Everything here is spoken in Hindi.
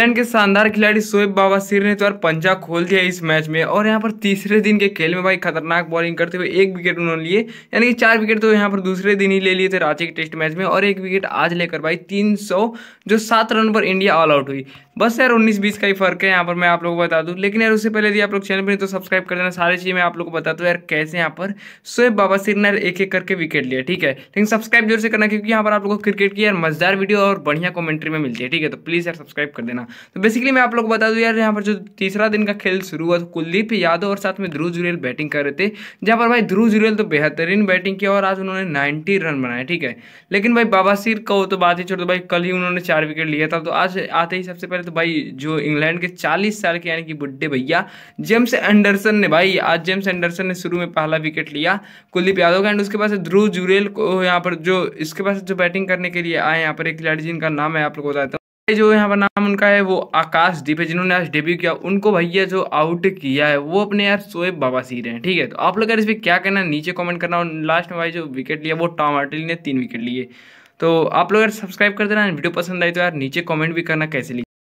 इंग्लैंड के शानदार खिलाड़ी शोएब सिर ने तो यार पंजा खोल दिया इस मैच में और यहाँ पर तीसरे दिन के खेल में भाई खतरनाक बॉलिंग करते हुए एक विकेट उन्होंने लिए यानी कि चार विकेट तो यहाँ पर दूसरे दिन ही ले लिए थे रांची के टेस्ट मैच में और एक विकेट आज लेकर भाई तीन सौ जो सात रन पर इंडिया ऑल आउट हुई बस यार उन्नीस बीस का ही फर्क है यहाँ पर मैं आप लोग को बता दूँ लेकिन यार उससे पहले यदि आप लोग चैनल पर तो सब्सक्राइब कर देना सारी चीज़ मैं आप लोग को बता दूँ यार कैसे यहाँ पर बाबा सिर ने एक एक करके विकेट लिया ठीक है लेकिन सब्सक्राइब जोर से करना क्योंकि यहाँ पर आप लोग को क्रिकेट की यार मजदार वीडियो और बढ़िया कॉमेंट्री में मिलती है ठीक है तो प्लीज़ यार सब्सक्राइब कर देना करना तो बेसिकली मैं आप लोग को बता दूँ यार यहाँ पर जो तीसरा दिन का खेल शुरू हुआ तो कुलदीप यादव और साथ में ध्रुव जुरेल बैटिंग कर रहे थे जहाँ पर भाई ध्रुव जुरेल तो बेहतरीन बैटिंग किया और आज उन्होंने नाइन्टी रन बनाए ठीक है लेकिन भाई बाबा सिर का तो बात ही छोड़ दो भाई कल ही उन्होंने चार विकेट लिया था तो आज आते ही सबसे पहले तो भाई जो इंग्लैंड के चालीस साल के यानी कि बुढ़े भैया जेम्स एंडरसन ने भाई आज जेम्स एंडरसन ने शुरू में पहला विकेट लिया कुलदीप यादव का एंड उसके पास ध्रुव जुरेल को यहाँ पर जो इसके पास जो बैटिंग करने के लिए आए यहाँ पर एक खिलाड़ी जिनका नाम है आप लोग को बताता जो यहाँ पर नाम उनका है वो आकाश दीप है जिन्होंने आज डेब्यू किया उनको भैया जो आउट किया है वो अपने यार शोएब बाबासीर हैं ठीक है तो आप लोग यार इस पर क्या कहना नीचे कमेंट करना और लास्ट में भाई जो विकेट लिया वो टॉम आर्टिल ने तीन विकेट लिए तो आप लोग यार सब्सक्राइब कर देना वीडियो पसंद आई तो यार नीचे कॉमेंट भी करना कैसे लिया